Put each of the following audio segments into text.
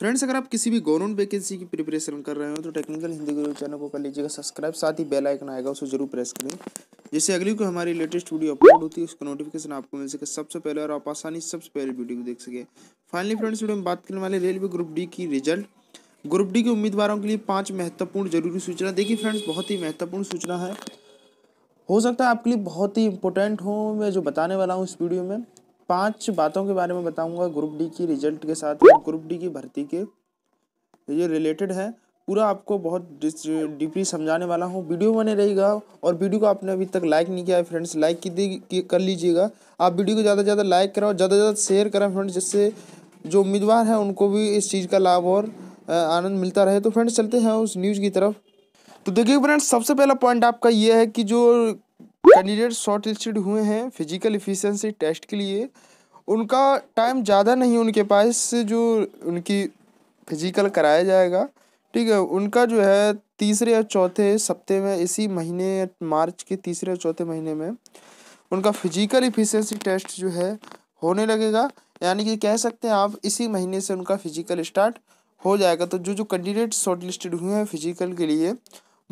friends अगर आप किसी भी गवर्नमेंट वैकेंसी की प्रिपरेशन कर रहे हो तो टेक्निकल हिंदी गुरु चैनल को कर लीजिएगा सब्सक्राइब साथ ही बेल आइकन आएगा उसे जरूर प्रेस करें जिससे अगली को हमारी लेटेस्ट वीडियो अपलोड होती है उसका नोटिफिकेशन आपको मिल सके सबसे पहले और आप आसानी सबसे पहले वीडियो को देख सके फाइनली फ्रेंड्स वीडियो में बात करने वाले रेलवे ग्रुप डी की रिजल्ट ग्रुप डी के उम्मीदवारों के लिए पाँच महत्वपूर्ण जरूरी सूचना देखिए फ्रेंड्स बहुत ही महत्वपूर्ण सूचना है हो सकता है आपके लिए बहुत ही इंपॉर्टेंट हो मैं जो बताने वाला हूँ इस वीडियो में पांच बातों के बारे में बताऊंगा ग्रुप डी की रिजल्ट के साथ और ग्रुप डी की भर्ती के तो ये रिलेटेड है पूरा आपको बहुत डीपली समझाने वाला हूँ वीडियो बने रहेगा और वीडियो को आपने अभी तक लाइक नहीं किया है फ्रेंड्स लाइक की कर लीजिएगा आप वीडियो को ज़्यादा से ज़्यादा लाइक करें और ज़्यादा से ज़्यादा शेयर करें फ्रेंड्स जिससे जो उम्मीदवार हैं उनको भी इस चीज़ का लाभ और आनंद मिलता रहे तो फ्रेंड्स चलते हैं उस न्यूज़ की तरफ तो देखिए फ्रेंड्स सबसे पहला पॉइंट आपका ये है कि जो कैंडिडेट शॉर्ट लिस्टेड हुए हैं फिजिकल इफिशेंसी टेस्ट के लिए उनका टाइम ज़्यादा नहीं उनके पास जो उनकी फिजिकल कराया जाएगा ठीक है उनका जो है तीसरे या चौथे सप्ते में इसी महीने मार्च के तीसरे या चौथे महीने में उनका फिजिकल इफिशेंसी टेस्ट जो है होने लगेगा यानी कि कह सकते हैं आप इसी महीने से उनका फिजिकल स्टार्ट हो जाएगा तो जो जो कैंडिडेट शॉर्ट लिस्टेड हुए हैं फिजिकल के लिए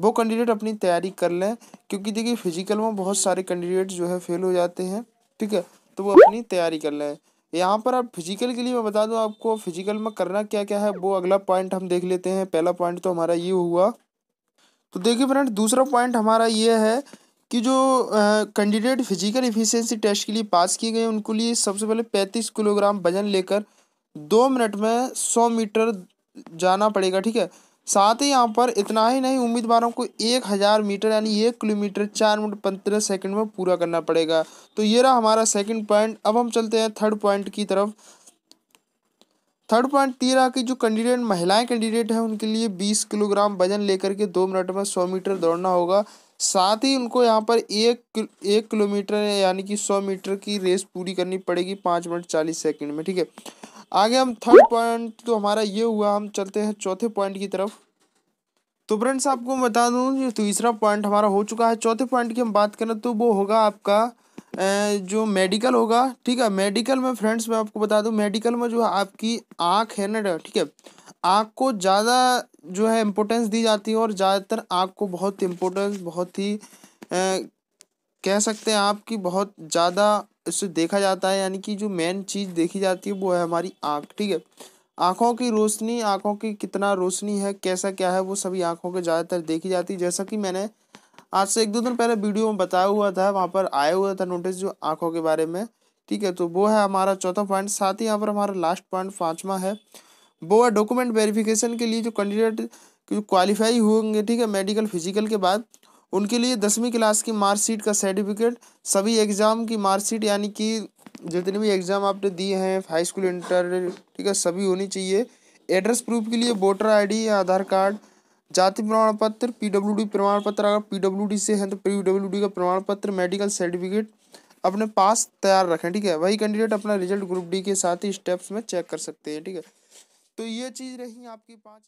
वो कैंडिडेट अपनी तैयारी कर लें क्योंकि देखिए फिजिकल में बहुत सारे कैंडिडेट जो है फेल हो जाते हैं ठीक है तो वो अपनी तैयारी कर लें यहाँ पर आप फिजिकल के लिए मैं बता दूँ आपको फिजिकल में करना क्या क्या है वो अगला पॉइंट हम देख लेते हैं पहला पॉइंट तो हमारा ये हुआ तो देखिए फ्रेंड दूसरा पॉइंट हमारा ये है कि जो कैंडिडेट फिजिकल इफिशेंसी टेस्ट के लिए पास किए गए उनके लिए सबसे पहले पैंतीस किलोग्राम वजन लेकर दो मिनट में सौ मीटर जाना पड़ेगा ठीक है साथ ही यहाँ पर इतना ही नहीं उम्मीदवारों को एक हज़ार मीटर यानी एक किलोमीटर चार मिनट पंद्रह सेकंड में पूरा करना पड़ेगा तो ये रहा हमारा सेकंड पॉइंट अब हम चलते हैं थर्ड पॉइंट की तरफ थर्ड पॉइंट रहा की जो कैंडिडेट महिलाएं कैंडिडेट हैं उनके लिए बीस किलोग्राम वजन लेकर के दो मिनट में सौ मीटर दौड़ना होगा साथ ही उनको यहाँ पर एक एक किलोमीटर यानी कि सौ मीटर की रेस पूरी करनी पड़ेगी पाँच मिनट चालीस सेकेंड में ठीक है आगे हम थर्ड पॉइंट तो हमारा ये हुआ हम चलते हैं चौथे पॉइंट की तरफ तो फ्रेंड्स आपको बता दूँ तीसरा पॉइंट हमारा हो चुका है चौथे पॉइंट की हम बात करें तो वो होगा आपका जो मेडिकल होगा ठीक है मेडिकल में फ्रेंड्स मैं आपको बता दूँ मेडिकल में जो है आपकी आँख है ना ठीक है आँख को ज़्यादा जो है इम्पोर्टेंस दी जाती है और ज़्यादातर आँख को बहुत इम्पोर्टेंस बहुत ही कह सकते हैं आपकी बहुत ज़्यादा इससे देखा जाता है यानी कि जो मेन चीज़ देखी जाती है वो है हमारी आँख ठीक है आँखों की रोशनी आँखों की कितना रोशनी है कैसा क्या है वो सभी आँखों के ज़्यादातर देखी जाती है जैसा कि मैंने आज से एक दो दिन पहले वीडियो में बताया हुआ था वहाँ पर आया हुआ था नोटिस जो आँखों के बारे में ठीक है तो वो है हमारा चौथा पॉइंट साथ ही यहाँ पर हमारा लास्ट पॉइंट पाँचवा है वो है डॉक्यूमेंट वेरिफिकेशन के लिए जो कैंडिडेट जो क्वालिफाई होंगे ठीक है मेडिकल फिजिकल के बाद उनके लिए दसवीं क्लास की मार्कशीट का सर्टिफिकेट सभी एग्ज़ाम की मार्कशीट यानी कि जितने भी एग्ज़ाम आपने दिए हैं हाई स्कूल इंटर ठीक है सभी होनी चाहिए एड्रेस प्रूफ के लिए वोटर आईडी या आधार कार्ड जाति प्रमाण पत्र पीडब्ल्यूडी प्रमाण पत्र अगर पीडब्ल्यूडी से हैं तो पीडब्ल्यूडी का प्रमाण पत्र मेडिकल सर्टिफिकेट अपने पास तैयार रखें ठीक है वही कैंडिडेट अपना रिजल्ट ग्रुप डी के साथ ही स्टेप्स में चेक कर सकते हैं ठीक है तो ये चीज़ रही आपकी पाँच